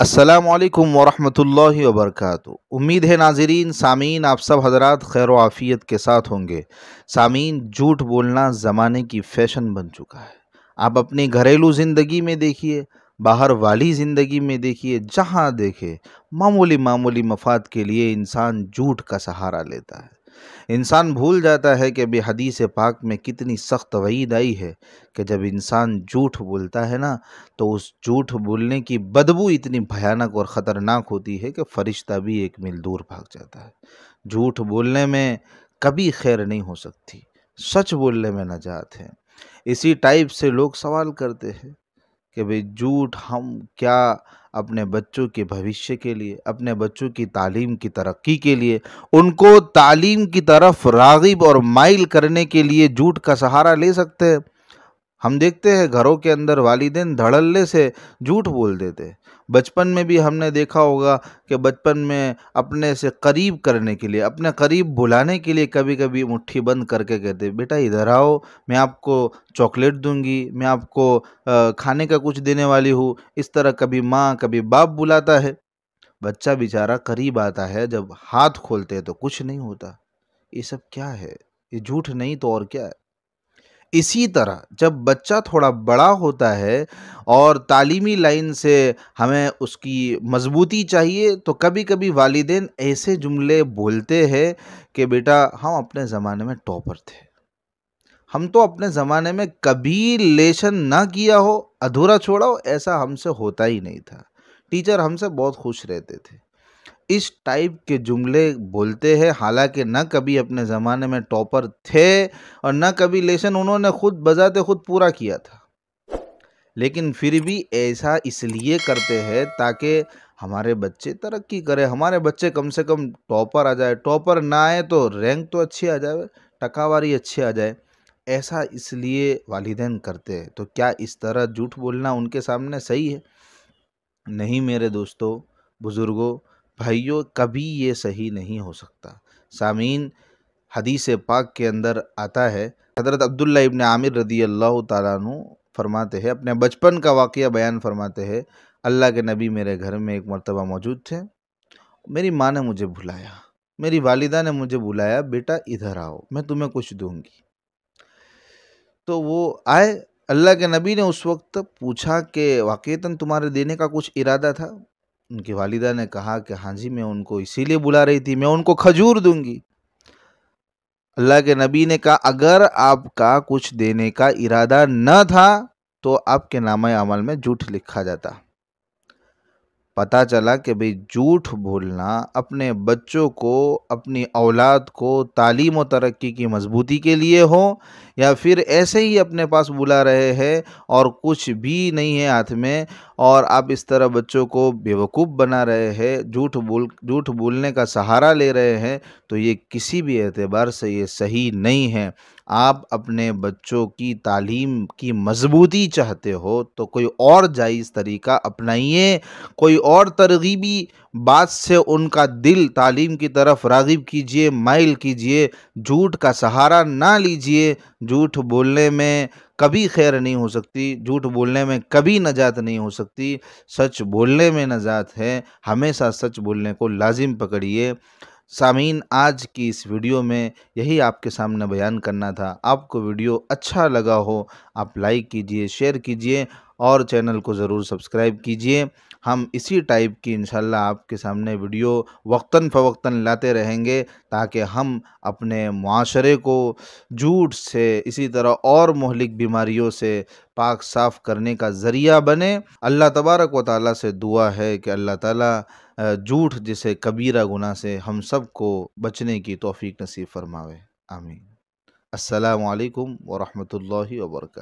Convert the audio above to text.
असलकम वरहि वबरक उम्मीद है नाजरीन सामीन आप सब हजरात खैर आफ़ियत के साथ होंगे सामीन झूठ बोलना ज़माने की फ़ैशन बन चुका है आप अपनी घरेलू ज़िंदगी में देखिए बाहर वाली ज़िंदगी में देखिए जहाँ देखे मामूली मामूली मफाद के लिए इंसान झूठ का सहारा लेता है इंसान भूल जाता है कि अभी हदीस पाक में कितनी सख्त वईद आई है कि जब इंसान झूठ बोलता है ना तो उस झूठ बोलने की बदबू इतनी भयानक और ख़तरनाक होती है कि फ़रिश्ता भी एक मील दूर भाग जाता है झूठ बोलने में कभी खैर नहीं हो सकती सच बोलने में नजात है इसी टाइप से लोग सवाल करते हैं कि भाई झूठ हम क्या अपने बच्चों के भविष्य के लिए अपने बच्चों की तालीम की तरक्की के लिए उनको तालीम की तरफ रागिब और माइल करने के लिए झूठ का सहारा ले सकते हैं हम देखते हैं घरों के अंदर वालदेन धड़ल्ले से झूठ बोल देते बचपन में भी हमने देखा होगा कि बचपन में अपने से करीब करने के लिए अपने करीब बुलाने के लिए कभी कभी मुट्ठी बंद करके कहते बेटा इधर आओ मैं आपको चॉकलेट दूंगी मैं आपको खाने का कुछ देने वाली हूँ इस तरह कभी माँ कभी बाप बुलाता है बच्चा बेचारा करीब आता है जब हाथ खोलते हैं तो कुछ नहीं होता ये सब क्या है ये झूठ नहीं तो और क्या है इसी तरह जब बच्चा थोड़ा बड़ा होता है और तालीमी लाइन से हमें उसकी मजबूती चाहिए तो कभी कभी वालदे ऐसे जुमले बोलते हैं कि बेटा हम अपने ज़माने में टॉपर थे हम तो अपने ज़माने में कभी लेशन ना किया हो अधूरा छोड़ा हो ऐसा हमसे होता ही नहीं था टीचर हमसे बहुत खुश रहते थे इस टाइप के जुमले बोलते हैं हालांकि न कभी अपने ज़माने में टॉपर थे और न कभी लेसन उन्होंने खुद बजाते खुद पूरा किया था लेकिन फिर भी ऐसा इसलिए करते हैं ताकि हमारे बच्चे तरक्की करें हमारे बच्चे कम से कम टॉपर आ जाए टॉपर ना आए तो रैंक तो अच्छी आ जाए टकावारी अच्छी आ जाए ऐसा इसलिए वालदेन करते हैं तो क्या इस तरह झूठ बोलना उनके सामने सही है नहीं मेरे दोस्तों बुज़ुर्गों भाइयों कभी ये सही नहीं हो सकता सामीन हदीस पाक के अंदर आता है हज़रत अब्दुल्ला इबन आमिर रदी अल्लाह तु फरमाते हैं अपने बचपन का वाक़ बयान फरमाते हैं अल्लाह के नबी मेरे घर में एक मरतबा मौजूद थे मेरी माँ ने मुझे बुलाया मेरी वालिदा ने मुझे बुलाया बेटा इधर आओ मैं तुम्हें कुछ दूंगी तो वो आए अल्लाह के नबी ने उस वक्त पूछा कि वाक़ता तुम्हारे देने का कुछ इरादा था उनकी वालिदा ने कहा कि हाँ जी मैं उनको इसीलिए बुला रही थी मैं उनको खजूर दूंगी अल्लाह के नबी ने कहा अगर आपका कुछ देने का इरादा न था तो आपके नाम अमल में झूठ लिखा जाता पता चला कि भाई झूठ बोलना अपने बच्चों को अपनी औलाद को तालीम और तरक्की की मजबूती के लिए हो या फिर ऐसे ही अपने पास बुला रहे हैं और कुछ भी नहीं है हाथ में और आप इस तरह बच्चों को बेवकूफ़ बना रहे हैं झूठ बोल झूठ बोलने का सहारा ले रहे हैं तो ये किसी भी एतबार से ये सही नहीं है आप अपने बच्चों की तालीम की मजबूती चाहते हो तो कोई और जायज़ तरीका अपनाइए कोई और तरगीबी बात से उनका दिल तालीम की तरफ रागिब कीजिए माइल कीजिए झूठ का सहारा ना लीजिए झूठ बोलने में कभी खैर नहीं हो सकती झूठ बोलने में कभी नजात नहीं हो सकती सच बोलने में नजात है हमेशा सच बोलने को लाजिम पकड़िए सामीन आज की इस वीडियो में यही आपके सामने बयान करना था आपको वीडियो अच्छा लगा हो आप लाइक कीजिए शेयर कीजिए और चैनल को ज़रूर सब्सक्राइब कीजिए हम इसी टाइप की इंशाल्लाह आपके सामने वीडियो वक्ता फवता लाते रहेंगे ताकि हम अपने माशरे को झूठ से इसी तरह और महलिक बीमारियों से पाक साफ़ करने का ज़रिया बने अल्लाह तबारक व ताली से दुआ है कि अल्लाह ताली झूठ जिसे कबीरा गुना से हम सब को बचने की तोफ़ी नसीब फरमावे आमीन असलकम वरहमल वर्क